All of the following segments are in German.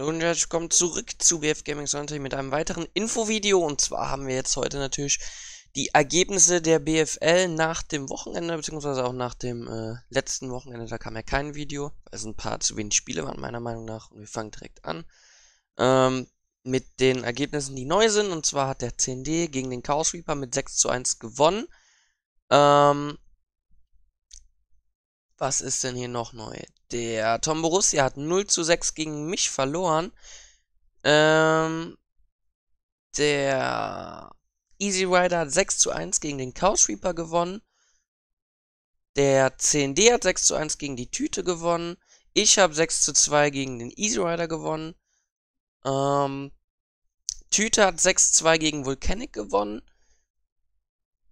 Hallo und herzlich willkommen zurück zu BF Gaming Sunday mit einem weiteren Infovideo. Und zwar haben wir jetzt heute natürlich die Ergebnisse der BFL nach dem Wochenende, beziehungsweise auch nach dem äh, letzten Wochenende. Da kam ja kein Video, weil es ein paar zu wenig Spiele waren, meiner Meinung nach. Und wir fangen direkt an ähm, mit den Ergebnissen, die neu sind. Und zwar hat der CND gegen den Chaos Reaper mit 6 zu 1 gewonnen. Ähm, was ist denn hier noch neu? Der Tom Borussia hat 0 zu 6 gegen mich verloren. Ähm, der Easy Rider hat 6 zu 1 gegen den Couch Reaper gewonnen. Der CND hat 6 zu 1 gegen die Tüte gewonnen. Ich habe 6 zu 2 gegen den Easy Rider gewonnen. Ähm, Tüte hat 6 zu 2 gegen Volcanic gewonnen.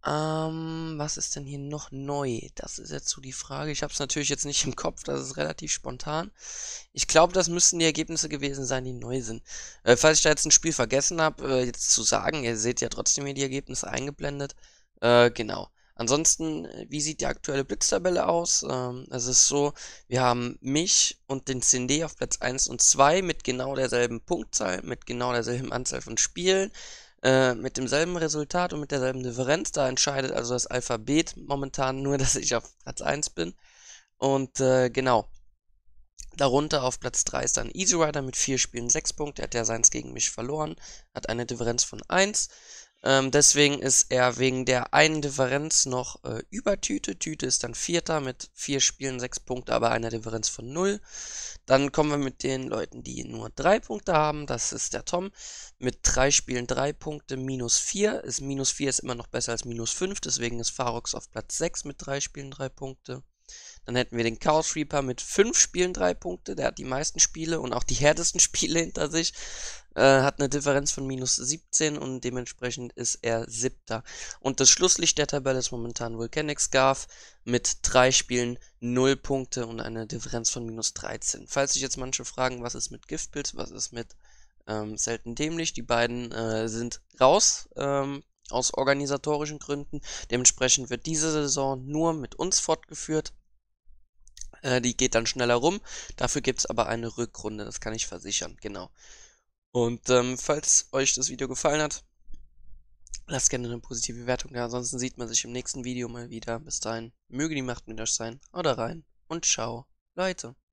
Ähm, was ist denn hier noch neu? Das ist jetzt so die Frage. Ich habe es natürlich jetzt nicht im Kopf, das ist relativ spontan. Ich glaube, das müssten die Ergebnisse gewesen sein, die neu sind. Äh, falls ich da jetzt ein Spiel vergessen habe, äh, jetzt zu sagen, ihr seht ja trotzdem hier die Ergebnisse eingeblendet. Äh, genau. Ansonsten, äh, wie sieht die aktuelle Blitztabelle aus? Ähm, es ist so, wir haben mich und den CND auf Platz 1 und 2 mit genau derselben Punktzahl, mit genau derselben Anzahl von Spielen. Äh, mit demselben Resultat und mit derselben Differenz. Da entscheidet also das Alphabet momentan nur, dass ich auf Platz 1 bin. Und äh, genau. Darunter auf Platz 3 ist dann Easy Rider mit 4 Spielen 6 Punkte. Er hat ja seins gegen mich verloren, hat eine Differenz von 1. Ähm, deswegen ist er wegen der einen Differenz noch äh, über Tüte. Tüte ist dann Vierter mit vier Spielen, sechs Punkte, aber einer Differenz von null. Dann kommen wir mit den Leuten, die nur drei Punkte haben. Das ist der Tom. Mit drei Spielen drei Punkte, minus vier. Ist minus vier ist immer noch besser als minus fünf. Deswegen ist Farox auf Platz sechs mit drei Spielen drei Punkte. Dann hätten wir den Chaos Reaper mit 5 Spielen 3 Punkte. Der hat die meisten Spiele und auch die härtesten Spiele hinter sich. Äh, hat eine Differenz von minus 17 und dementsprechend ist er siebter. Und das Schlusslicht der Tabelle ist momentan Volcanic Scarf mit 3 Spielen 0 Punkte und eine Differenz von minus 13. Falls sich jetzt manche fragen, was ist mit Giftpilz, was ist mit ähm, Selten Dämlich, die beiden äh, sind raus. Ähm, aus organisatorischen Gründen. Dementsprechend wird diese Saison nur mit uns fortgeführt. Äh, die geht dann schneller rum. Dafür gibt es aber eine Rückrunde, das kann ich versichern, genau. Und ähm, falls euch das Video gefallen hat, lasst gerne eine positive Bewertung da. Ansonsten sieht man sich im nächsten Video mal wieder. Bis dahin, möge die Macht mit euch sein. Haut rein und ciao, Leute.